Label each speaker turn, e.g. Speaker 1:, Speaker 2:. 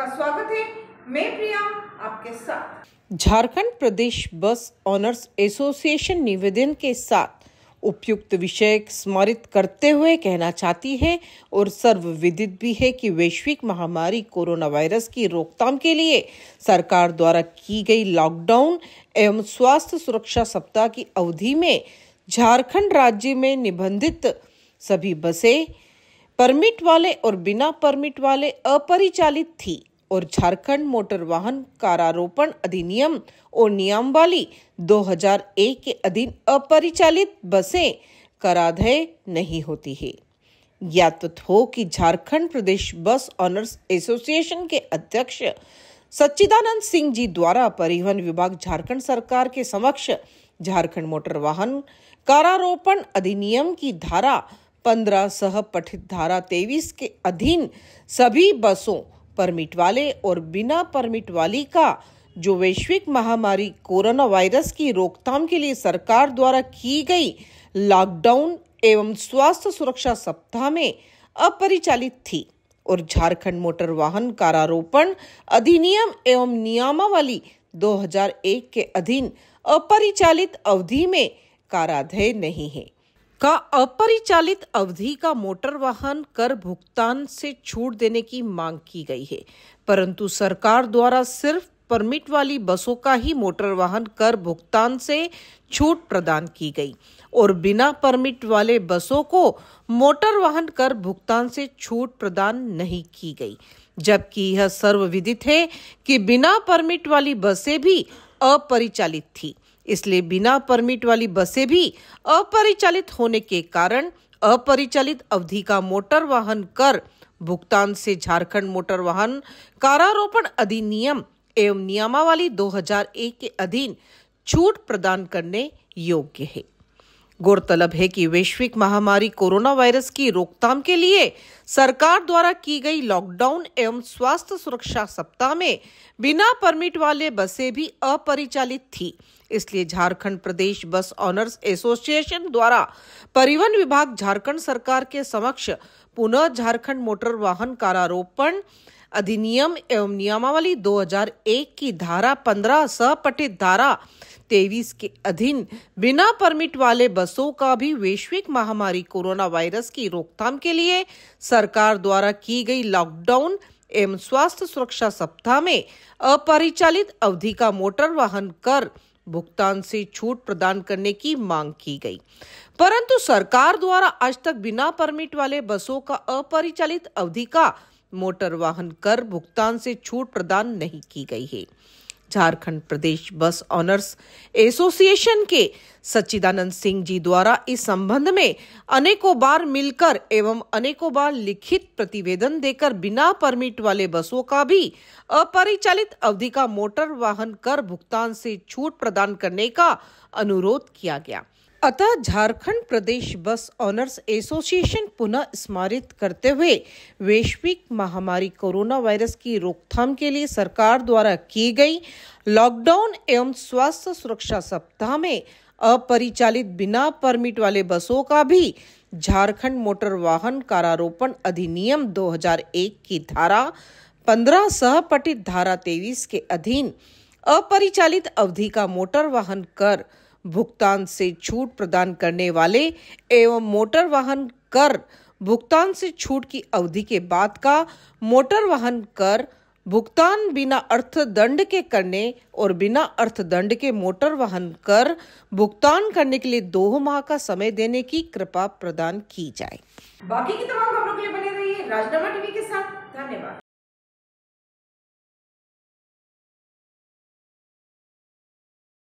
Speaker 1: आपका स्वागत है मैं प्रिया आपके साथ झारखंड प्रदेश बस ऑनर्स एसोसिएशन निवेदन के साथ उपयुक्त विषय स्मरित करते हुए कहना चाहती है और सर्वविदित भी है कि वैश्विक महामारी कोरोना वायरस की रोकथाम के लिए सरकार द्वारा की गई लॉकडाउन एवं स्वास्थ्य सुरक्षा सप्ताह की अवधि में झारखंड राज्य में निबंधित सभी बसें परमिट वाले और बिना परमिट वाले अपरिचालित थी और झारखंड मोटर वाहन कारारोपण अधिनियम और नियमावली 2001 के अधीन अपरिचालित बसें कराधय नहीं होती है ज्ञात हो कि झारखंड प्रदेश बस ऑनर्स एसोसिएशन के अध्यक्ष सच्चिदानंद सिंह जी द्वारा परिवहन विभाग झारखंड सरकार के समक्ष झारखंड मोटर वाहन कारारोपण अधिनियम की धारा पंद्रह सह पठित धारा तेईस के अधीन सभी बसों परमिट वाले और बिना परमिट वाली का जो वैश्विक महामारी कोरोना वायरस की रोकथाम के लिए सरकार द्वारा की गई लॉकडाउन एवं स्वास्थ्य सुरक्षा सप्ताह में अपरिचालित थी और झारखंड मोटर वाहन कारारोपण अधिनियम एवं नियमावली 2001 के अधीन अपरिचालित अवधि में काराधेय नहीं है का अपरिचालित अवधि का मोटर वाहन कर भुगतान से छूट देने की मांग की गई है परंतु सरकार द्वारा सिर्फ परमिट वाली बसों का ही मोटर वाहन कर भुगतान से छूट प्रदान की गई और बिना परमिट वाले बसों को मोटर वाहन कर भुगतान से छूट प्रदान नहीं की गई जबकि यह सर्वविदित है कि बिना परमिट वाली बसें भी अपरिचालित थी इसलिए बिना परमिट वाली बसें भी अपरिचालित होने के कारण अपरिचालित अवधि का मोटर वाहन कर भुगतान से झारखंड मोटर वाहन कारारोपण अधिनियम एवं नियमावली 2001 के अधीन छूट प्रदान करने योग्य है गौरतलब है कि वैश्विक महामारी कोरोना वायरस की रोकथाम के लिए सरकार द्वारा की गई लॉकडाउन एवं स्वास्थ्य सुरक्षा सप्ताह में बिना परमिट वाले बसें भी अपरिचालित थी इसलिए झारखंड प्रदेश बस ऑनर्स एसोसिएशन द्वारा परिवहन विभाग झारखंड सरकार के समक्ष पुनः झारखंड मोटर वाहन कारारोपण अधिनियम एवं नियमावली 2001 की धारा 15 सपटित धारा तेईस के अधीन बिना परमिट वाले बसों का भी वैश्विक महामारी कोरोना वायरस की रोकथाम के लिए सरकार द्वारा की गई लॉकडाउन एवं स्वास्थ्य सुरक्षा सप्ताह में अपरिचालित अवधि का मोटर वाहन कर भुगतान से छूट प्रदान करने की मांग की गई परंतु सरकार द्वारा आज तक बिना परमिट वाले बसों का अपरिचालित अवधि का मोटर वाहन कर भुगतान से छूट प्रदान नहीं की गई है झारखंड प्रदेश बस ऑनर्स एसोसिएशन के सच्चिदानंद सिंह जी द्वारा इस संबंध में अनेकों बार मिलकर एवं अनेकों बार लिखित प्रतिवेदन देकर बिना परमिट वाले बसों का भी अपरिचालित अवधि का मोटर वाहन कर भुगतान से छूट प्रदान करने का अनुरोध किया गया अतः झारखंड प्रदेश बस ऑनर्स एसोसिएशन पुनः स्मारित करते हुए वैश्विक महामारी कोरोना वायरस की रोकथाम के लिए सरकार द्वारा की गई लॉकडाउन एवं स्वास्थ्य सुरक्षा सप्ताह में अपरिचालित बिना परमिट वाले बसों का भी झारखंड मोटर वाहन कारारोपण अधिनियम 2001 की धारा 15 सह पठित धारा 23 के अधीन अपरिचालित अवधि का मोटर वाहन कर भुगतान से छूट प्रदान करने वाले एवं मोटर वाहन कर भुगतान से छूट की अवधि के बाद का मोटर वाहन कर भुगतान बिना अर्थ दंड के करने और बिना अर्थ दंड के मोटर वाहन कर भुगतान करने के लिए दो माह का समय देने की कृपा प्रदान की जाए
Speaker 2: बाकी की तमाम खबरों के लिए बने रहिए राजनामा टीवी के साथ धन्यवाद